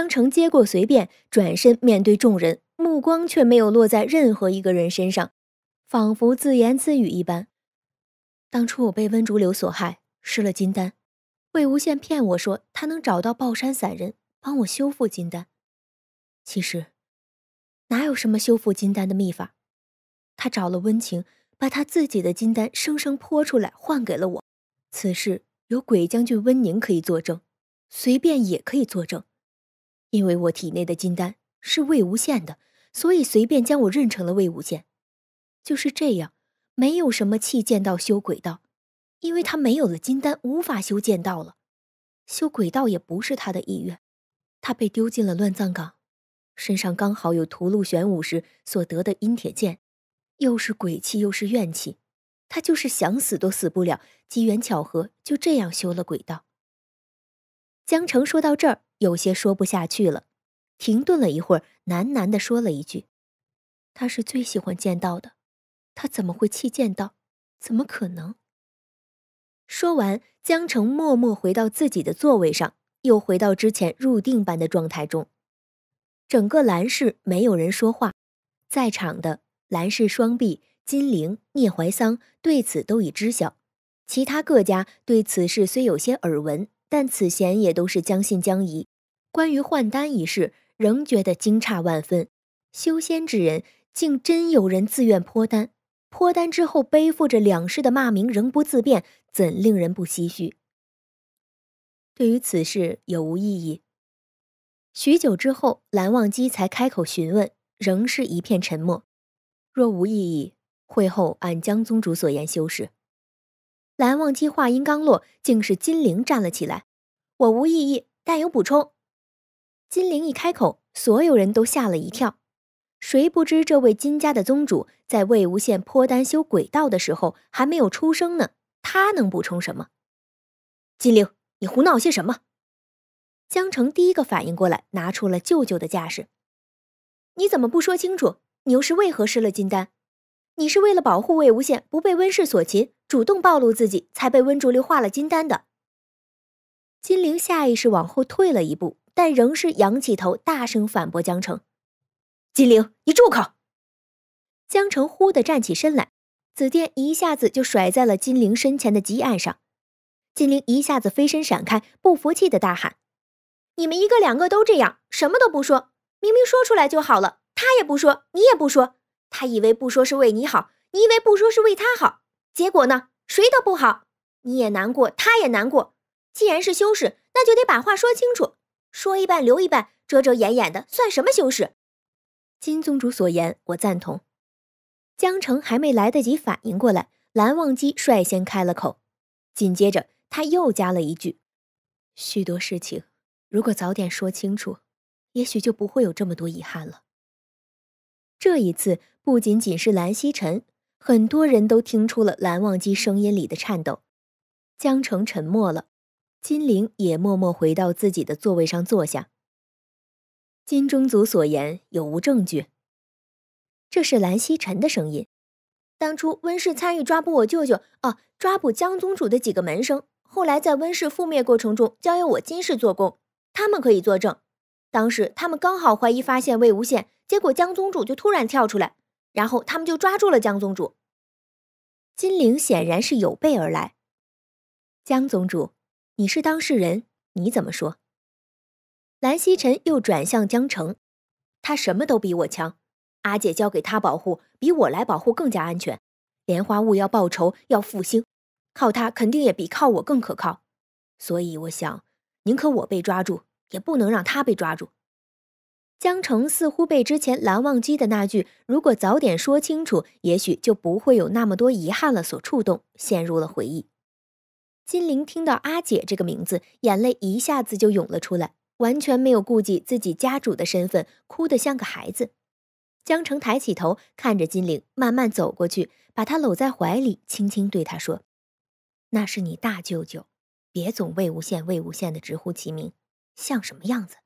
江澄接过，随便转身面对众人，目光却没有落在任何一个人身上，仿佛自言自语一般。当初我被温竹柳所害，失了金丹，魏无羡骗我说他能找到抱山散人帮我修复金丹，其实哪有什么修复金丹的秘法，他找了温情，把他自己的金丹生生泼出来换给了我。此事有鬼将军温宁可以作证，随便也可以作证。因为我体内的金丹是魏无羡的，所以随便将我认成了魏无羡。就是这样，没有什么弃剑道修鬼道，因为他没有了金丹，无法修剑道了。修鬼道也不是他的意愿，他被丢进了乱葬岗，身上刚好有屠戮玄武时所得的阴铁剑，又是鬼气又是怨气，他就是想死都死不了。机缘巧合，就这样修了鬼道。江澄说到这儿，有些说不下去了，停顿了一会儿，喃喃的说了一句：“他是最喜欢剑道的，他怎么会弃剑道？怎么可能？”说完，江澄默默回到自己的座位上，又回到之前入定般的状态中。整个兰氏没有人说话，在场的兰氏、双臂、金陵、聂怀桑对此都已知晓，其他各家对此事虽有些耳闻。但此前也都是将信将疑，关于换丹一事，仍觉得惊诧万分。修仙之人，竟真有人自愿泼丹，泼丹之后背负着两世的骂名，仍不自辩，怎令人不唏嘘？对于此事有无异议？许久之后，蓝忘机才开口询问，仍是一片沉默。若无异议，会后按江宗主所言修饰。蓝忘机话音刚落，竟是金陵站了起来。我无异议，但有补充。金陵一开口，所有人都吓了一跳。谁不知这位金家的宗主，在魏无羡破丹修鬼道的时候还没有出生呢？他能补充什么？金陵，你胡闹些什么？江澄第一个反应过来，拿出了舅舅的架势。你怎么不说清楚？你又是为何失了金丹？你是为了保护魏无羡不被温氏所擒？主动暴露自己，才被温竹流化了金丹的。金玲下意识往后退了一步，但仍是仰起头，大声反驳江城：“金玲，你住口！”江城忽地站起身来，紫电一下子就甩在了金玲身前的基案上。金玲一下子飞身闪开，不服气地大喊：“你们一个两个都这样，什么都不说，明明说出来就好了。他也不说，你也不说。他以为不说是为你好，你以为不说是为他好。”结果呢？谁都不好，你也难过，他也难过。既然是修士，那就得把话说清楚，说一半留一半，遮遮掩掩的，算什么修士？金宗主所言，我赞同。江澄还没来得及反应过来，蓝忘机率先开了口，紧接着他又加了一句：“许多事情，如果早点说清楚，也许就不会有这么多遗憾了。”这一次不仅仅是蓝曦臣。很多人都听出了蓝忘机声音里的颤抖，江澄沉默了，金陵也默默回到自己的座位上坐下。金钟祖所言有无证据？这是蓝曦臣的声音。当初温氏参与抓捕我舅舅，哦，抓捕江宗主的几个门生，后来在温氏覆灭过程中交由我金氏做工，他们可以作证。当时他们刚好怀疑发现魏无羡，结果江宗主就突然跳出来。然后他们就抓住了江宗主。金陵显然是有备而来。江宗主，你是当事人，你怎么说？蓝曦臣又转向江澄，他什么都比我强，阿姐交给他保护，比我来保护更加安全。莲花坞要报仇，要复兴，靠他肯定也比靠我更可靠。所以我想，宁可我被抓住，也不能让他被抓住。江澄似乎被之前蓝忘机的那句“如果早点说清楚，也许就不会有那么多遗憾了”所触动，陷入了回忆。金玲听到阿姐这个名字，眼泪一下子就涌了出来，完全没有顾及自己家主的身份，哭得像个孩子。江澄抬起头看着金玲，慢慢走过去，把她搂在怀里，轻轻对她说：“那是你大舅舅，别总魏无羡、魏无羡的直呼其名，像什么样子？”